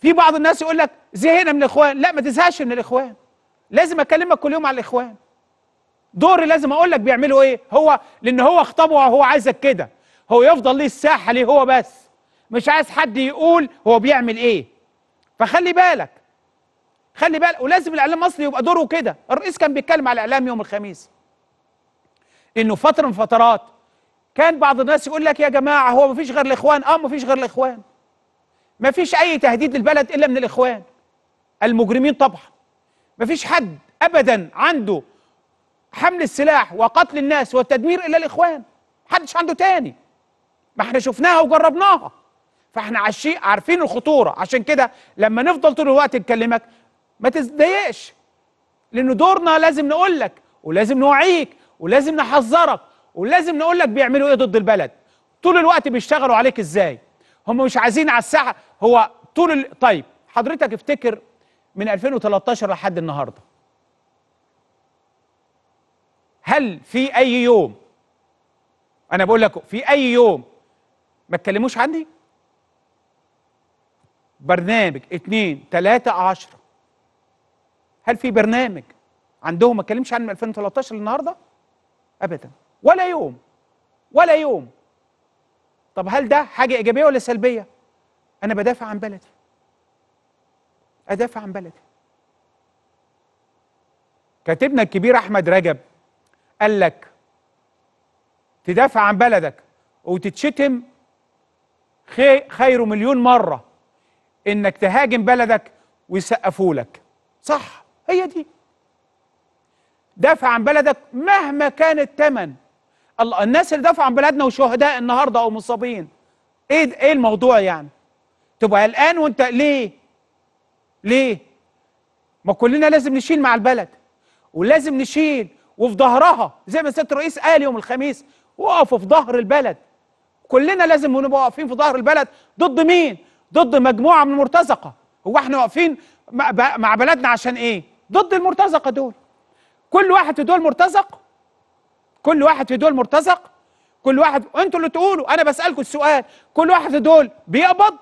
في بعض الناس يقول لك زهقنا من الاخوان لا ما تزهقش من الاخوان لازم اكلمك كل يوم على الاخوان دوري لازم اقول لك بيعملوا ايه هو لان هو خطبه وهو عايزك كده هو يفضل ليه الساحه ليه هو بس مش عايز حد يقول هو بيعمل ايه فخلي بالك خلي بالك ولازم الاعلام المصري يبقى دوره كده الرئيس كان بيتكلم على الاعلام يوم الخميس انه فتره من فترات كان بعض الناس يقول لك يا جماعه هو مفيش غير الاخوان اه مفيش غير الاخوان ما فيش أي تهديد للبلد إلا من الإخوان المجرمين طبعا ما فيش حد أبدا عنده حمل السلاح وقتل الناس والتدمير إلا الإخوان محدش عنده تاني ما احنا شفناها وجربناها فاحنا عارفين الخطورة عشان كده لما نفضل طول الوقت نكلمك ما تتضايقش لأن دورنا لازم نقول لك ولازم نوعيك ولازم نحذرك ولازم نقول لك بيعملوا ايه ضد البلد طول الوقت بيشتغلوا عليك ازاي هم مش عايزين على الساحه هو طول ال... طيب حضرتك افتكر من 2013 لحد النهارده هل في اي يوم انا بقول لكم في اي يوم ما تكلموش عني برنامج اتنين تلاتة عشرة هل في برنامج عندهم ما تكلمش عن من 2013 للنهارده ابدا ولا يوم ولا يوم طب هل ده حاجه ايجابيه ولا سلبيه أنا بدافع عن بلدي أدافع عن بلدي كاتبنا الكبير أحمد رجب قال لك تدافع عن بلدك وتتشتم خير مليون مرة إنك تهاجم بلدك ويسقفوا لك صح هي دي دافع عن بلدك مهما كان الثمن الناس اللي دافعوا عن بلدنا وشهداء النهارده او مصابين ايه ايه الموضوع يعني تبقى قلقان وانت ليه ليه ما كلنا لازم نشيل مع البلد ولازم نشيل وفي ظهرها زي ما سياده الرئيس قال يوم الخميس وقفوا في ظهر البلد كلنا لازم نبقى واقفين في ظهر البلد ضد مين ضد مجموعه من المرتزقه هو احنا واقفين مع بلدنا عشان ايه ضد المرتزقه دول كل واحد في دول مرتزق كل واحد في دول مرتزق كل واحد انتوا اللي تقولوا انا بسالكم السؤال كل واحد في دول بيقبض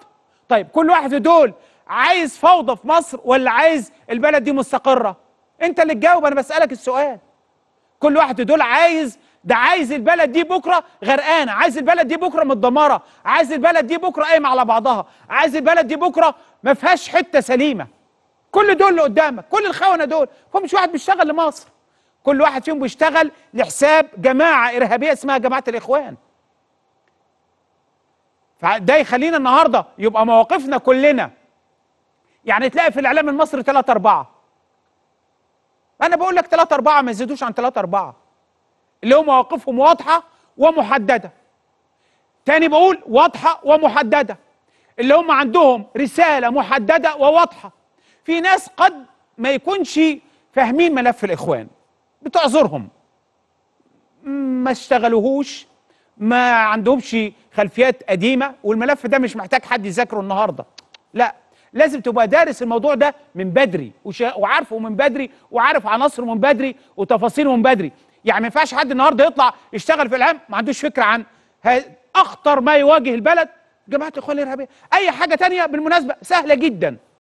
طيب كل واحد في دول عايز فوضى في مصر ولا عايز البلد دي مستقرة انت اللي تجاوب انا بسألك السؤال كل واحد في دول عايز ده عايز البلد دي بكرة غرقانة عايز البلد دي بكرة متدمرة عايز البلد دي بكرة قايمة على بعضها عايز البلد دي بكرة ما فيهاش حتة سليمة كل دول اللي قدامك كل الخونة دول فمش واحد بيشتغل لمصر كل واحد فيهم بيشتغل لحساب جماعة إرهابية اسمها جماعة الإخوان فده يخلينا النهارده يبقى مواقفنا كلنا يعني تلاقي في الاعلام المصري 3 4 انا بقول لك 3 4 ما يزيدوش عن 3 4 اللي هم مواقفهم واضحه ومحدده تاني بقول واضحه ومحدده اللي هم عندهم رساله محدده وواضحه في ناس قد ما يكونش فاهمين ملف الاخوان بتعذرهم ما اشتغلوهوش ما عندهمش خلفيات قديمه والملف ده مش محتاج حد يذاكره النهارده لا لازم تبقى دارس الموضوع ده من بدري وعارفه من بدري وعارف عناصره من بدري وتفاصيله من بدري يعني ما ينفعش حد النهارده يطلع يشتغل في الاعلام ما عندوش فكره عن اخطر ما يواجه البلد جماعه الاخوان الارهابيه اي حاجه تانية بالمناسبه سهله جدا